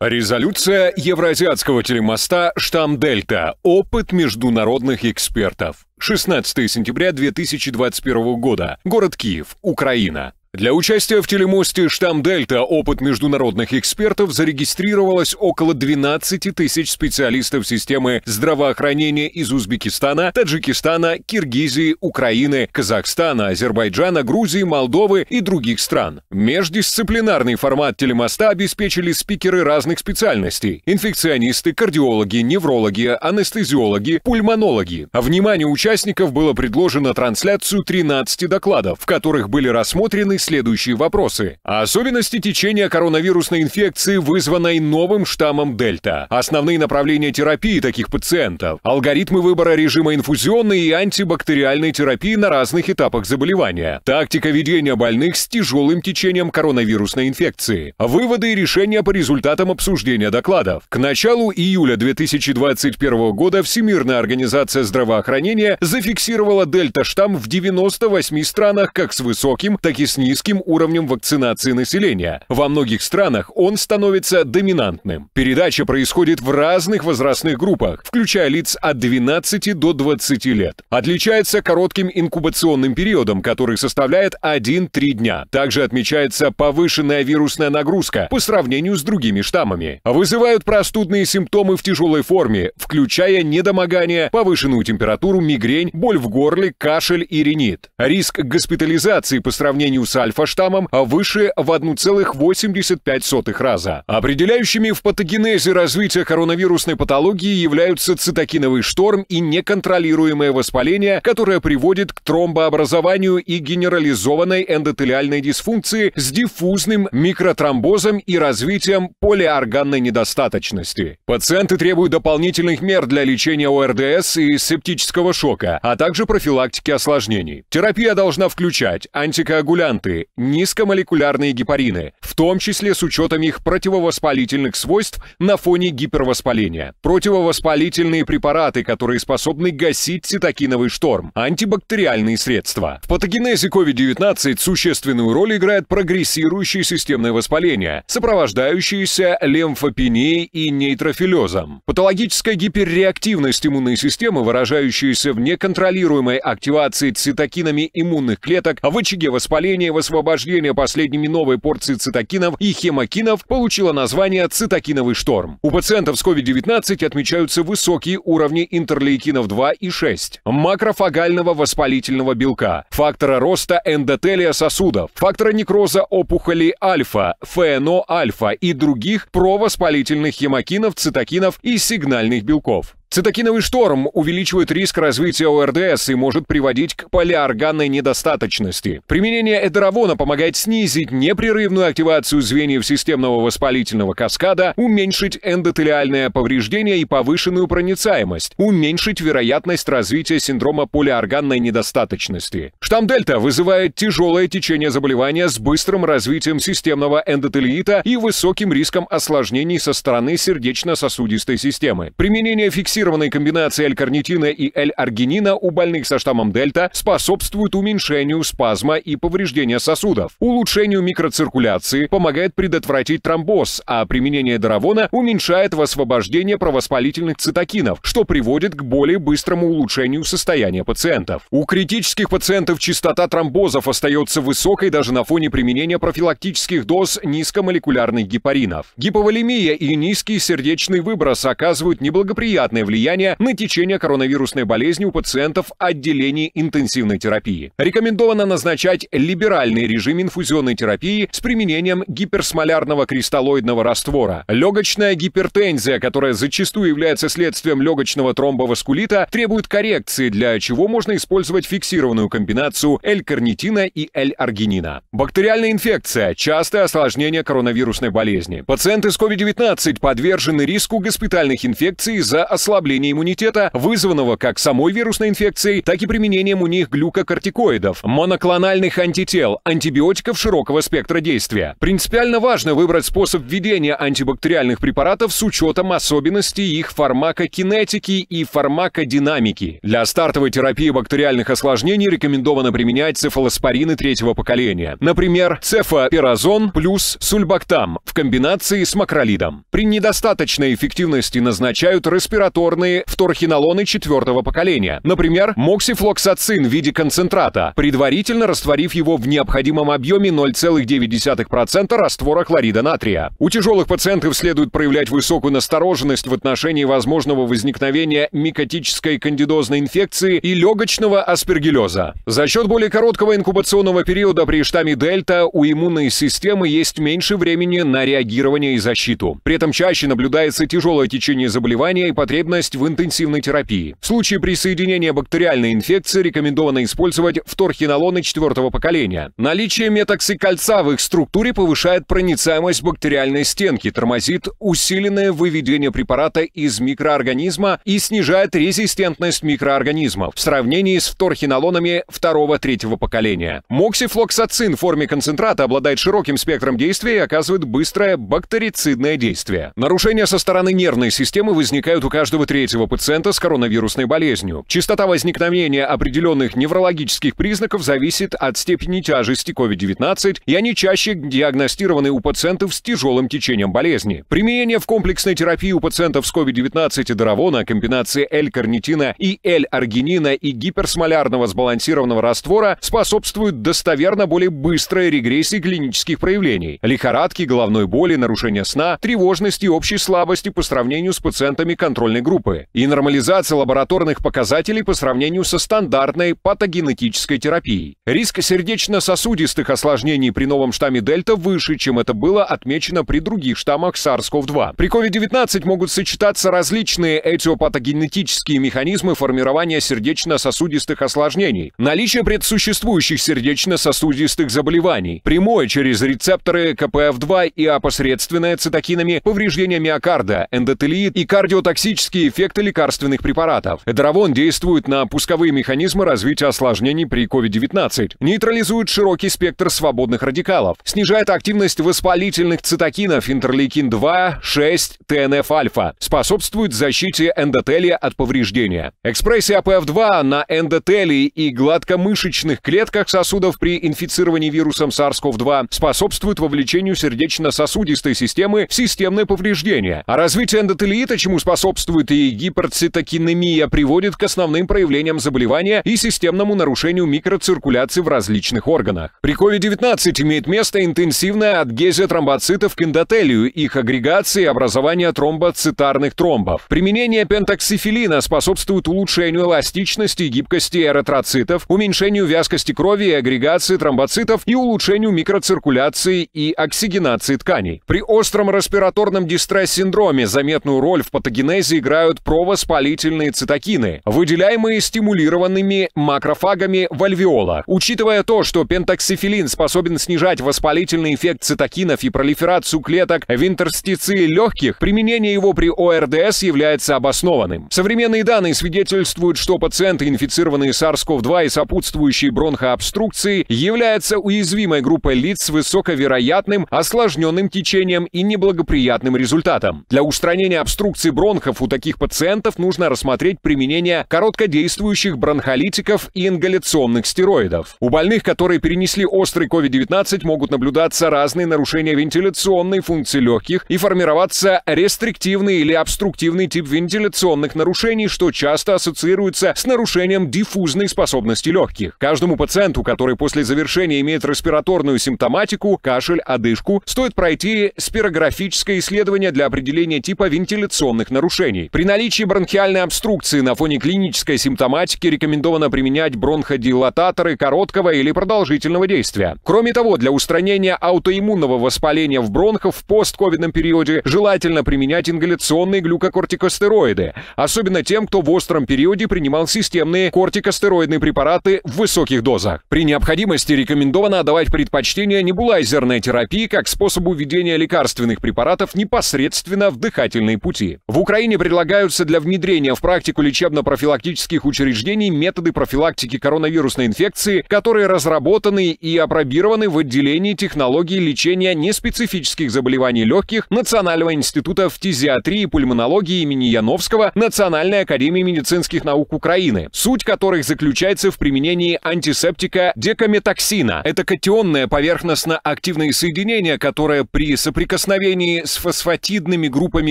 Резолюция Евразиатского телемоста «Штамм Дельта. Опыт международных экспертов». 16 сентября 2021 года. Город Киев, Украина. Для участия в телемосте «Штамм Дельта» опыт международных экспертов зарегистрировалось около 12 тысяч специалистов системы здравоохранения из Узбекистана, Таджикистана, Киргизии, Украины, Казахстана, Азербайджана, Грузии, Молдовы и других стран. Междисциплинарный формат телемоста обеспечили спикеры разных специальностей – инфекционисты, кардиологи, неврологи, анестезиологи, пульмонологи. А внимание участников было предложено трансляцию 13 докладов, в которых были рассмотрены следующие вопросы. Особенности течения коронавирусной инфекции, вызванной новым штаммом Дельта. Основные направления терапии таких пациентов. Алгоритмы выбора режима инфузионной и антибактериальной терапии на разных этапах заболевания. Тактика ведения больных с тяжелым течением коронавирусной инфекции. Выводы и решения по результатам обсуждения докладов. К началу июля 2021 года Всемирная организация здравоохранения зафиксировала дельта-штамм в 98 странах как с высоким, так и с низким низким уровнем вакцинации населения. Во многих странах он становится доминантным. Передача происходит в разных возрастных группах, включая лиц от 12 до 20 лет. Отличается коротким инкубационным периодом, который составляет 1-3 дня. Также отмечается повышенная вирусная нагрузка по сравнению с другими штаммами. Вызывают простудные симптомы в тяжелой форме, включая недомогание, повышенную температуру, мигрень, боль в горле, кашель и ринит. Риск госпитализации по сравнению с альфа-штаммом а выше в 1,85 раза. Определяющими в патогенезе развития коронавирусной патологии являются цитокиновый шторм и неконтролируемое воспаление, которое приводит к тромбообразованию и генерализованной эндотелиальной дисфункции с диффузным микротромбозом и развитием полиорганной недостаточности. Пациенты требуют дополнительных мер для лечения ОРДС и септического шока, а также профилактики осложнений. Терапия должна включать антикоагулянты, препараты – низкомолекулярные гепарины, в том числе с учетом их противовоспалительных свойств на фоне гипервоспаления, противовоспалительные препараты, которые способны гасить цитокиновый шторм, антибактериальные средства. В патогенезе COVID-19 существенную роль играет прогрессирующее системное воспаление, сопровождающееся лимфопенией и нейтрофилезом. Патологическая гиперреактивность иммунной системы, выражающаяся в неконтролируемой активации цитокинами иммунных клеток в очаге воспаления освобождения последними новой порции цитокинов и хемокинов получила название цитокиновый шторм. У пациентов с COVID-19 отмечаются высокие уровни интерлейкинов 2 и 6, макрофагального воспалительного белка, фактора роста эндотелия сосудов, фактора некроза опухолей альфа, ФНО-альфа и других провоспалительных хемокинов, цитокинов и сигнальных белков. Цитокиновый шторм увеличивает риск развития ОРДС и может приводить к полиорганной недостаточности. Применение эдеравона помогает снизить непрерывную активацию звеньев системного воспалительного каскада, уменьшить эндотелиальное повреждение и повышенную проницаемость, уменьшить вероятность развития синдрома полиорганной недостаточности. Штамм дельта вызывает тяжелое течение заболевания с быстрым развитием системного эндотелиита и высоким риском осложнений со стороны сердечно-сосудистой системы. Применение фиксированных сбалансированной комбинации L-карнитина и L-аргинина у больных со штаммом дельта способствует уменьшению спазма и повреждения сосудов, улучшению микроциркуляции, помогает предотвратить тромбоз, а применение даравона уменьшает освобождение провоспалительных цитокинов, что приводит к более быстрому улучшению состояния пациентов. У критических пациентов частота тромбозов остается высокой даже на фоне применения профилактических доз низкомолекулярных гепаринов. Гиповолемия и низкий сердечный выброс оказывают неблагоприятное влияние на течение коронавирусной болезни у пациентов отделений интенсивной терапии. Рекомендовано назначать либеральный режим инфузионной терапии с применением гиперсмолярного кристаллоидного раствора. Легочная гипертензия, которая зачастую является следствием легочного тромбоваскулита, требует коррекции, для чего можно использовать фиксированную комбинацию L-карнитина и L-аргинина. Бактериальная инфекция – частое осложнение коронавирусной болезни. Пациенты с COVID-19 подвержены риску госпитальных инфекций за ослабление ослабление иммунитета, вызванного как самой вирусной инфекцией, так и применением у них глюкокортикоидов, моноклональных антител, антибиотиков широкого спектра действия. Принципиально важно выбрать способ введения антибактериальных препаратов с учетом особенностей их фармакокинетики и фармакодинамики. Для стартовой терапии бактериальных осложнений рекомендовано применять цефалоспорины третьего поколения. Например, цефапиразон плюс сульбактам в комбинации с макролидом. При недостаточной эффективности назначают респиратор регуляторные вторхинолоны четвертого поколения. Например, моксифлоксацин в виде концентрата, предварительно растворив его в необходимом объеме 0,9% раствора хлорида натрия. У тяжелых пациентов следует проявлять высокую настороженность в отношении возможного возникновения микотической кандидозной инфекции и легочного аспергиллеза. За счет более короткого инкубационного периода при штамме дельта у иммунной системы есть меньше времени на реагирование и защиту. При этом чаще наблюдается тяжелое течение заболевания и потребность потребность в интенсивной терапии. В случае присоединения бактериальной инфекции рекомендовано использовать вторхинолоны четвертого поколения. Наличие метоксикальца в их структуре повышает проницаемость бактериальной стенки, тормозит усиленное выведение препарата из микроорганизма и снижает резистентность микроорганизмов в сравнении с вторхинолонами второго-третьего поколения. Моксифлоксацин в форме концентрата обладает широким спектром действия и оказывает быстрое бактерицидное действие. Нарушения со стороны нервной системы возникают у каждого каждого третьего пациента с коронавирусной болезнью. Частота возникновения определенных неврологических признаков зависит от степени тяжести COVID-19, и они чаще диагностированы у пациентов с тяжелым течением болезни. Применение в комплексной терапии у пациентов с COVID-19 и даравона комбинации L-карнитина и L-аргинина и гиперсмолярного сбалансированного раствора способствует достоверно более быстрой регрессии клинических проявлений – лихорадки, головной боли, нарушения сна, тревожности и общей слабости по сравнению с пациентами контрольной группы и нормализация лабораторных показателей по сравнению со стандартной патогенетической терапией. Риск сердечно-сосудистых осложнений при новом штамме Дельта выше, чем это было отмечено при других штаммах SARS-CoV-2. При COVID-19 могут сочетаться различные этиопатогенетические механизмы формирования сердечно-сосудистых осложнений, наличие предсуществующих сердечно-сосудистых заболеваний, прямое через рецепторы КПФ-2 и опосредственное а цитокинами повреждение миокарда, эндотелиит и кардиотоксические физические эффекты лекарственных препаратов. Эдоровон действует на пусковые механизмы развития осложнений при COVID-19, нейтрализует широкий спектр свободных радикалов, снижает активность воспалительных цитокинов интерлейкин-2, 6, ТНФ-альфа, способствует защите эндотелия от повреждения. Экспрессия пф 2 на эндотелии и гладкомышечных клетках сосудов при инфицировании вирусом SARS-CoV-2 способствует вовлечению сердечно-сосудистой системы в системное повреждение, а развитие эндотелиита, чему способствует Гепатит и гиперцитокинемия приводит к основным проявлениям заболевания и системному нарушению микроциркуляции в различных органах. При COVID-19 имеет место интенсивная адгезия тромбоцитов к эндотелию, их агрегации и образование тромбоцитарных тромбов. Применение пентоксифилина способствует улучшению эластичности и гибкости эритроцитов, уменьшению вязкости крови и агрегации тромбоцитов и улучшению микроциркуляции и оксигенации тканей. При остром респираторном дистресс-синдроме заметную роль в патогенезе играет выделяют провоспалительные цитокины, выделяемые стимулированными макрофагами в альвеолах. Учитывая то, что пентоксифилин способен снижать воспалительный эффект цитокинов и пролиферацию клеток в интерстиции легких, применение его при ОРДС является обоснованным. Современные данные свидетельствуют, что пациенты, инфицированные SARS-CoV-2 и сопутствующие бронхообструкции, являются уязвимой группой лиц с высоковероятным, осложненным течением и неблагоприятным результатом. Для устранения обструкции бронхов у таких таких пациентов нужно рассмотреть применение короткодействующих бронхолитиков и ингаляционных стероидов. У больных, которые перенесли острый COVID-19, могут наблюдаться разные нарушения вентиляционной функции легких и формироваться рестриктивный или обструктивный тип вентиляционных нарушений, что часто ассоциируется с нарушением диффузной способности легких. Каждому пациенту, который после завершения имеет респираторную симптоматику, кашель, одышку, стоит пройти спирографическое исследование для определения типа вентиляционных нарушений. При наличии бронхиальной обструкции на фоне клинической симптоматики рекомендовано применять бронходилататоры короткого или продолжительного действия. Кроме того, для устранения аутоиммунного воспаления в бронхах в постковидном периоде желательно применять ингаляционные глюкокортикостероиды, особенно тем, кто в остром периоде принимал системные кортикостероидные препараты в высоких дозах. При необходимости рекомендовано отдавать предпочтение небулайзерной терапии как способу введения лекарственных препаратов непосредственно в дыхательные пути. В Украине предлагается предлагаются для внедрения в практику лечебно-профилактических учреждений методы профилактики коронавирусной инфекции, которые разработаны и опробированы в отделении технологии лечения неспецифических заболеваний легких Национального института фтизиатрии и пульмонологии имени Яновского Национальной академии медицинских наук Украины, суть которых заключается в применении антисептика декаметоксина. Это катионное поверхностно-активное соединение, которое при соприкосновении с фосфатидными группами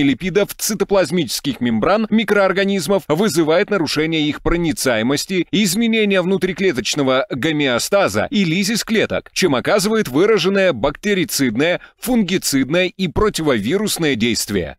липидов цитоплазмических мембран микроорганизмов вызывает нарушение их проницаемости, изменение внутриклеточного гомеостаза и лизис клеток, чем оказывает выраженное бактерицидное, фунгицидное и противовирусное действие.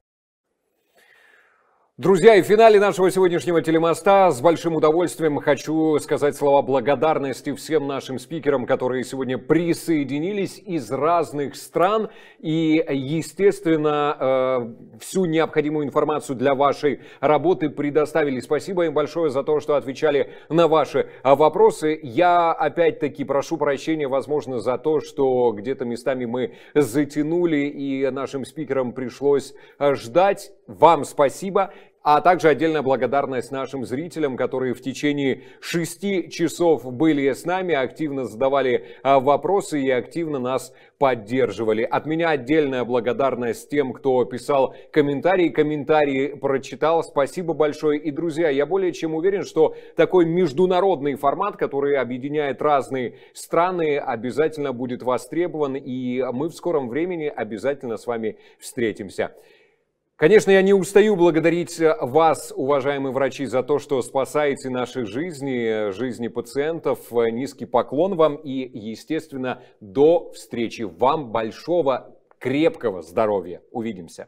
Друзья, и в финале нашего сегодняшнего телемоста с большим удовольствием хочу сказать слова благодарности всем нашим спикерам, которые сегодня присоединились из разных стран. И, естественно, э, всю необходимую информацию для вашей работы предоставили. Спасибо им большое за то, что отвечали на ваши а, вопросы. Я, опять-таки, прошу прощения, возможно, за то, что где-то местами мы затянули, и нашим спикерам пришлось э, ждать. Вам спасибо. А также отдельная благодарность нашим зрителям, которые в течение шести часов были с нами, активно задавали а, вопросы и активно нас поддерживали. От меня отдельная благодарность тем, кто писал комментарии, комментарии прочитал. Спасибо большое. И, друзья, я более чем уверен, что такой международный формат, который объединяет разные страны, обязательно будет востребован, и мы в скором времени обязательно с вами встретимся. Конечно, я не устаю благодарить э, вас, уважаемые врачи, за то, что спасаете наши жизни, э, жизни пациентов. Э, низкий поклон вам и, естественно, до встречи. Вам большого, крепкого здоровья. Увидимся.